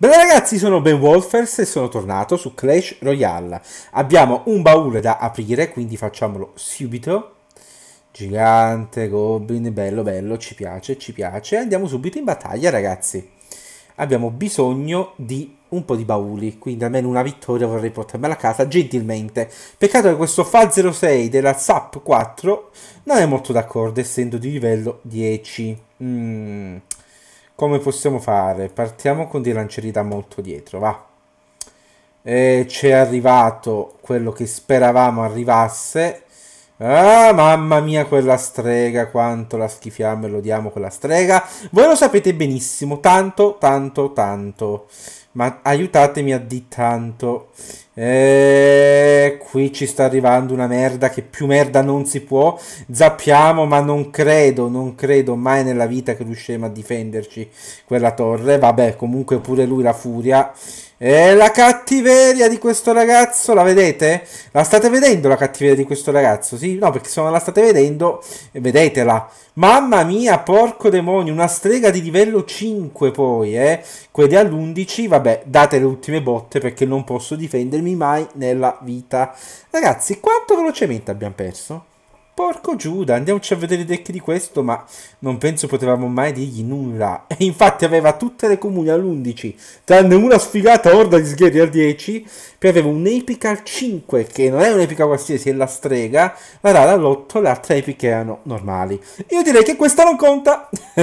Bene ragazzi, sono Ben Wolfers e sono tornato su Clash Royale. Abbiamo un baule da aprire, quindi facciamolo subito. Gigante, goblin, bello, bello, ci piace, ci piace. Andiamo subito in battaglia ragazzi. Abbiamo bisogno di un po' di bauli, quindi almeno una vittoria vorrei portarmela a casa gentilmente. Peccato che questo Fa 06 della SAP 4 non è molto d'accordo, essendo di livello 10. Mmm come possiamo fare? Partiamo con dei lancieri da molto dietro, va. E eh, c'è arrivato quello che speravamo arrivasse. Ah, mamma mia, quella strega, quanto la schifiamo e lodiamo quella strega. Voi lo sapete benissimo, tanto, tanto, tanto ma aiutatemi a di tanto. Eh, qui ci sta arrivando una merda che più merda non si può. Zappiamo, ma non credo, non credo mai nella vita che riusciremo a difenderci quella torre. Vabbè, comunque pure lui la furia. E la cattiveria di questo ragazzo, la vedete? La state vedendo la cattiveria di questo ragazzo? Sì, no, perché se non la state vedendo, vedetela. Mamma mia, porco demonio, una strega di livello 5 poi, eh? Quelli all'11, vabbè vabbè, date le ultime botte perché non posso difendermi mai nella vita. Ragazzi, quanto velocemente abbiamo perso? Porco Giuda, andiamoci a vedere i deck di questo, ma non penso potevamo mai dirgli nulla. E infatti aveva tutte le comuni all'11, tranne una sfigata orda di sgherri al 10, poi aveva un'epica al 5, che non è un'epica qualsiasi, è la strega, la rara all'8, le altre epiche erano normali. Io direi che questa non conta!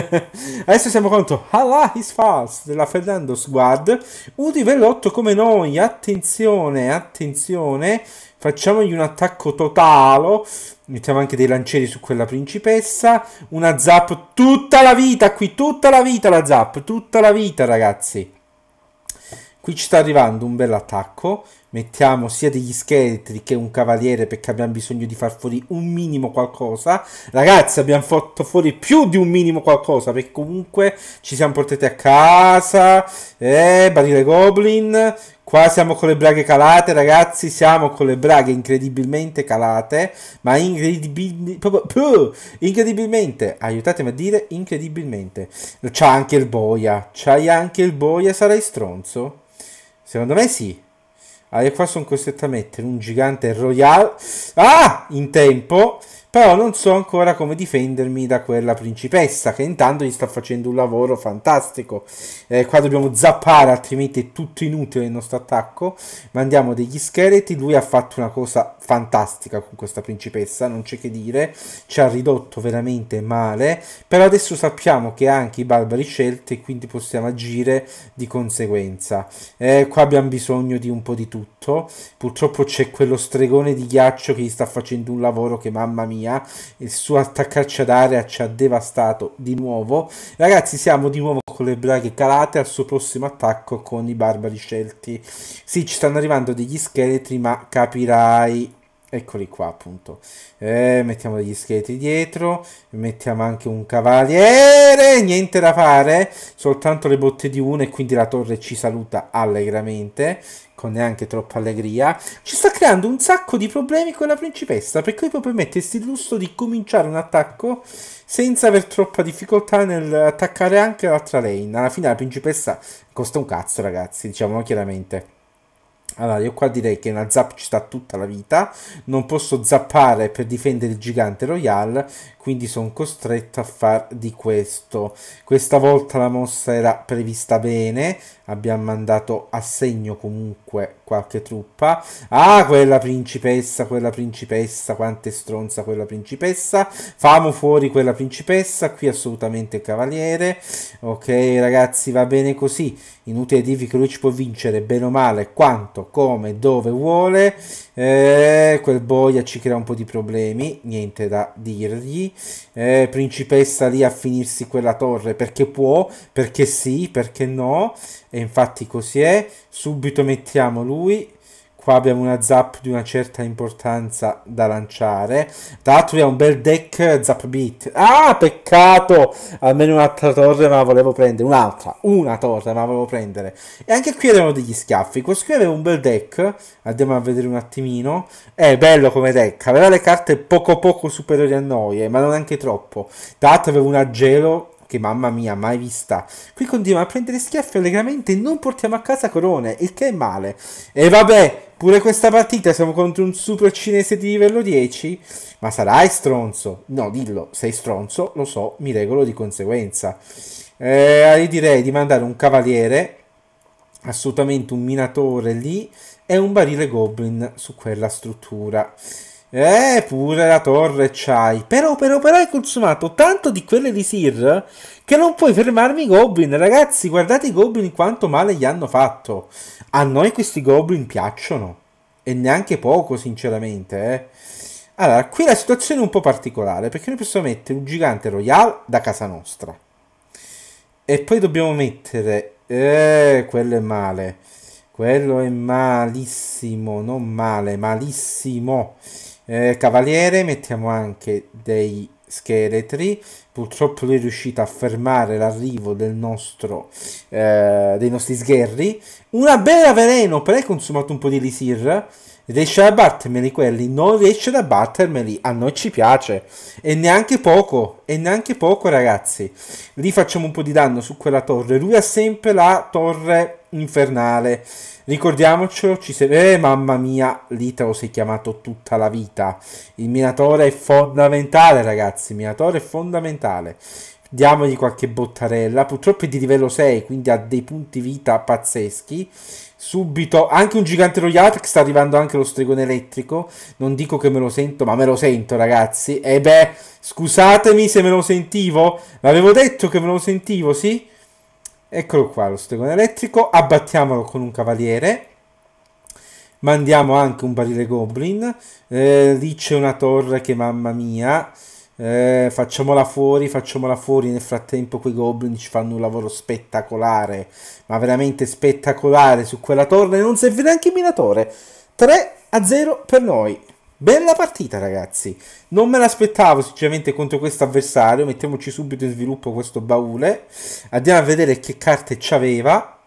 Adesso siamo contro Allah is false della Fernando Squad, un livello 8 come noi, attenzione, attenzione, Facciamogli un attacco totale. Mettiamo anche dei lancieri su quella principessa. Una zap tutta la vita qui, tutta la vita la zap, tutta la vita ragazzi. Qui ci sta arrivando un bel attacco mettiamo sia degli scheletri che un cavaliere perché abbiamo bisogno di far fuori un minimo qualcosa. Ragazzi, abbiamo fatto fuori più di un minimo qualcosa perché comunque ci siamo portati a casa, eh, barile goblin. Qua siamo con le braghe calate, ragazzi. Siamo con le braghe incredibilmente calate. Ma incredibil... incredibilmente. Aiutatemi a dire incredibilmente. C'ha anche il boia. C'hai anche il boia. Sarai stronzo? Secondo me sì. Allora, ah, qua sono costretto a mettere un gigante royale. Ah! In tempo. Però non so ancora come difendermi da quella principessa che intanto gli sta facendo un lavoro fantastico. Eh, qua dobbiamo zappare, altrimenti è tutto inutile il nostro attacco. Mandiamo degli scheletri. Lui ha fatto una cosa fantastica con questa principessa, non c'è che dire, ci ha ridotto veramente male, però adesso sappiamo che ha anche i barbari scelti quindi possiamo agire di conseguenza. Eh, qua abbiamo bisogno di un po' di tutto, purtroppo c'è quello stregone di ghiaccio che gli sta facendo un lavoro che mamma mia, il suo attaccaccio ad area ci ha devastato di nuovo. Ragazzi siamo di nuovo con le braghe calate al suo prossimo attacco con i barbari scelti. Sì, ci stanno arrivando degli scheletri, ma capirai Eccoli qua appunto. Eh, mettiamo degli scheletri dietro. Mettiamo anche un cavaliere. Niente da fare. Soltanto le botte di uno e quindi la torre ci saluta allegramente. Con neanche troppa allegria. Ci sta creando un sacco di problemi con la principessa. Perché lui può permettersi il lusso di cominciare un attacco senza aver troppa difficoltà nell'attaccare anche l'altra lane. Alla fine la principessa costa un cazzo ragazzi. Diciamo chiaramente. Allora, io qua direi che una zap ci sta tutta la vita. Non posso zappare per difendere il gigante Royal, quindi sono costretto a far di questo. Questa volta la mossa era prevista bene. Abbiamo mandato a segno comunque qualche truppa. Ah, quella principessa, quella principessa, Quante stronza quella principessa. Famo fuori quella principessa, qui assolutamente cavaliere. Ok, ragazzi, va bene così. Inutile dirvi che lui ci può vincere bene o male quanto come, dove vuole. Eh, quel boia ci crea un po' di problemi, niente da dirgli. Eh, principessa lì a finirsi quella torre perché può, perché sì, perché no. E infatti così è. Subito mettiamo lui qua abbiamo una zap di una certa importanza da lanciare tra l'altro abbiamo un bel deck zap beat ah peccato almeno un'altra torre ma volevo prendere un'altra una torre ma volevo prendere e anche qui avevano degli schiaffi questo qui aveva un bel deck andiamo a vedere un attimino è bello come deck aveva le carte poco poco superiori a noi eh, ma non anche troppo tra l'altro aveva una gelo che mamma mia, mai vista. Qui continuiamo a prendere schiaffi allegramente e non portiamo a casa corone, il che è male. E vabbè, Pure questa partita siamo contro un super cinese di livello 10? Ma sarai stronzo? No, dillo, sei stronzo, lo so, mi regolo di conseguenza. Eh, io direi di mandare un cavaliere, assolutamente un minatore lì, e un barile goblin su quella struttura. Eh, pure la torre c'hai. Però, però, però hai consumato tanto di quelle di Sir che non puoi fermarmi i goblin. Ragazzi, guardate i goblin quanto male gli hanno fatto. A noi questi goblin piacciono. E neanche poco, sinceramente, eh. Allora, qui la situazione è un po' particolare, perché noi possiamo mettere un gigante royale da casa nostra. E poi dobbiamo mettere... Eh, quello è male. Quello è malissimo, non male, malissimo eh, cavaliere mettiamo anche dei scheletri purtroppo lui è riuscito a fermare l'arrivo del nostro eh, dei nostri sgherri una bella veleno però hai consumato un po' di lisir riesce ad abbattermeli quelli non riesce ad abbattermeli a noi ci piace e neanche poco e neanche poco ragazzi lì facciamo un po' di danno su quella torre lui ha sempre la torre infernale. Ricordiamocelo, ci serve... Eh, mamma mia, l'Italo si è chiamato tutta la vita. Il minatore è fondamentale, ragazzi, il minatore è fondamentale. Diamogli qualche bottarella. Purtroppo è di livello 6, quindi ha dei punti vita pazzeschi. Subito, anche un gigante royale che sta arrivando anche lo stregone elettrico. Non dico che me lo sento, ma me lo sento, ragazzi. E beh, scusatemi se me lo sentivo. L'avevo detto che me lo sentivo, sì? Eccolo qua lo stregone elettrico, abbattiamolo con un cavaliere. Mandiamo anche un barile goblin. Eh, lì c'è una torre che mamma mia. Eh, facciamola fuori, facciamola fuori. Nel frattempo quei goblin ci fanno un lavoro spettacolare. Ma veramente spettacolare su quella torre. Non serve neanche il minatore. 3 a 0 per noi. Bella partita, ragazzi. Non me l'aspettavo, sinceramente, contro questo avversario. Mettiamoci subito in sviluppo questo baule. Andiamo a vedere che carte c'aveva.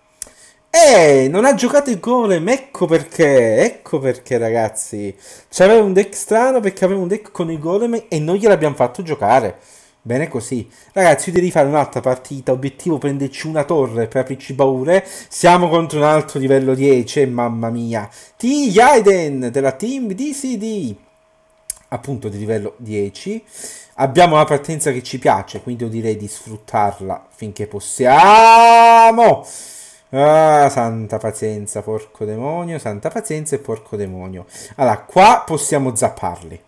E eh, non ha giocato il golem, ecco perché, ecco perché ragazzi. C'aveva un deck strano perché aveva un deck con il golem e noi gliel'abbiamo fatto giocare. Bene così. Ragazzi, io direi fare un'altra partita. Obiettivo prenderci una torre per aprirci paure. Siamo contro un altro livello 10, mamma mia. T. Yaiden della team DCD. Appunto di livello 10. Abbiamo una partenza che ci piace, quindi io direi di sfruttarla finché possiamo. Ah, santa pazienza, porco demonio, santa pazienza e porco demonio. Allora, qua possiamo zapparli.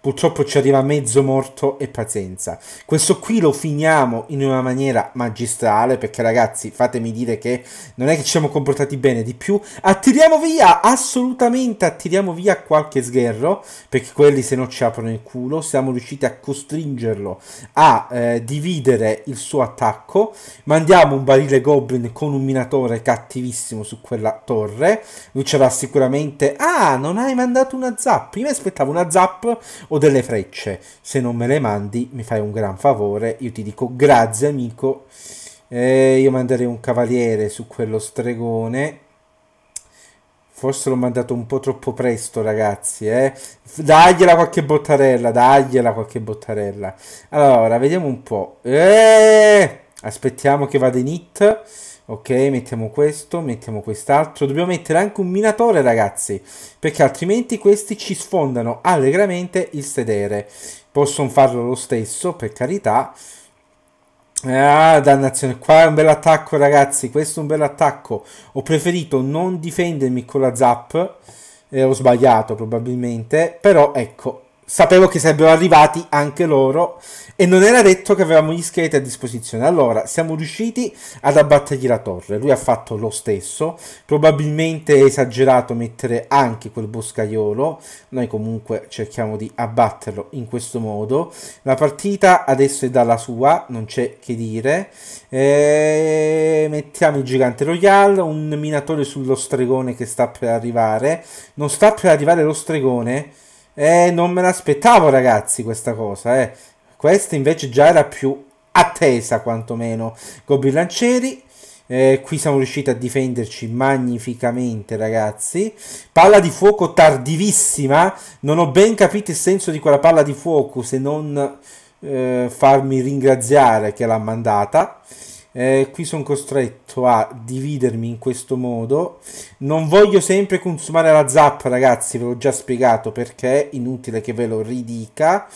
Purtroppo ci arriva mezzo morto e pazienza. Questo qui lo finiamo in una maniera magistrale perché ragazzi fatemi dire che non è che ci siamo comportati bene di più. Attiriamo via, assolutamente attiriamo via qualche sgherro perché quelli se no ci aprono il culo. Siamo riusciti a costringerlo a eh, dividere il suo attacco. Mandiamo un barile goblin con un minatore cattivissimo su quella torre. Lui ce l'ha sicuramente... Ah, non hai mandato una zap. Prima aspettavo una zap o delle frecce. Se non me le mandi, mi fai un gran favore. Io ti dico grazie, amico. Eh, io manderei un cavaliere su quello stregone. Forse l'ho mandato un po' troppo presto, ragazzi. Eh? Dagliela qualche bottarella, dagliela qualche bottarella. Allora, vediamo un po'. Eh! Aspettiamo che vada in hit. Ok, mettiamo questo, mettiamo quest'altro. Dobbiamo mettere anche un minatore, ragazzi, perché altrimenti questi ci sfondano allegramente il sedere. Possono farlo lo stesso, per carità. Ah, dannazione, qua è un bel attacco, ragazzi. Questo è un bel attacco. Ho preferito non difendermi con la zap. Eh, ho sbagliato probabilmente, però ecco, sapevo che sarebbero arrivati anche loro e non era detto che avevamo gli scheletri a disposizione. Allora, siamo riusciti ad abbattergli la torre. Lui ha fatto lo stesso. Probabilmente è esagerato mettere anche quel boscaiolo. Noi comunque cerchiamo di abbatterlo in questo modo. La partita adesso è dalla sua, non c'è che dire. E... Eh, mettiamo il gigante royale, un minatore sullo stregone che sta per arrivare. Non sta per arrivare lo stregone eh, non me l'aspettavo, ragazzi, questa cosa. Eh. Questa invece già era più attesa, quantomeno. Goblin lancieri. Eh, qui siamo riusciti a difenderci magnificamente, ragazzi. Palla di fuoco tardivissima. Non ho ben capito il senso di quella palla di fuoco, se non eh, farmi ringraziare che l'ha mandata eh, qui sono costretto a dividermi in questo modo. Non voglio sempre consumare la zap, ragazzi, ve l'ho già spiegato perché, inutile che ve lo ridica.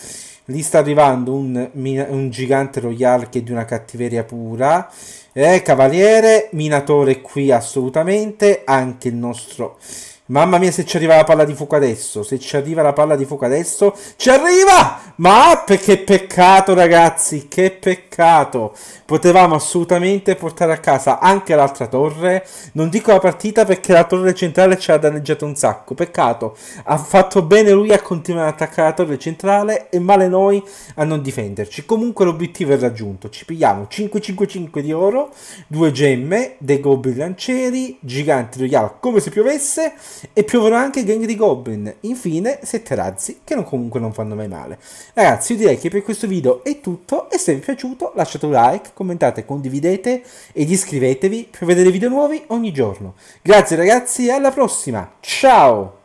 Lì sta arrivando un, un gigante royale che è di una cattiveria pura. Eh, cavaliere, minatore qui assolutamente, anche il nostro Mamma mia, se ci arriva la palla di fuoco adesso. Se ci arriva la palla di fuoco adesso, ci arriva! Ma che peccato, ragazzi! Che peccato! Potevamo assolutamente portare a casa anche l'altra torre. Non dico la partita perché la torre centrale ci ha danneggiato un sacco. Peccato. Ha fatto bene lui a continuare ad attaccare la torre centrale e male noi a non difenderci. Comunque l'obiettivo è raggiunto. Ci pigliamo 5-5-5 di oro, due gemme, dei goblin lancieri, giganti royal come se piovesse e piovono anche gang di goblin. Infine, sette razzi che non, comunque non fanno mai male. Ragazzi, io direi che per questo video è tutto e se vi è piaciuto lasciate un like, commentate, condividete ed iscrivetevi per vedere video nuovi ogni giorno. Grazie ragazzi e alla prossima. Ciao!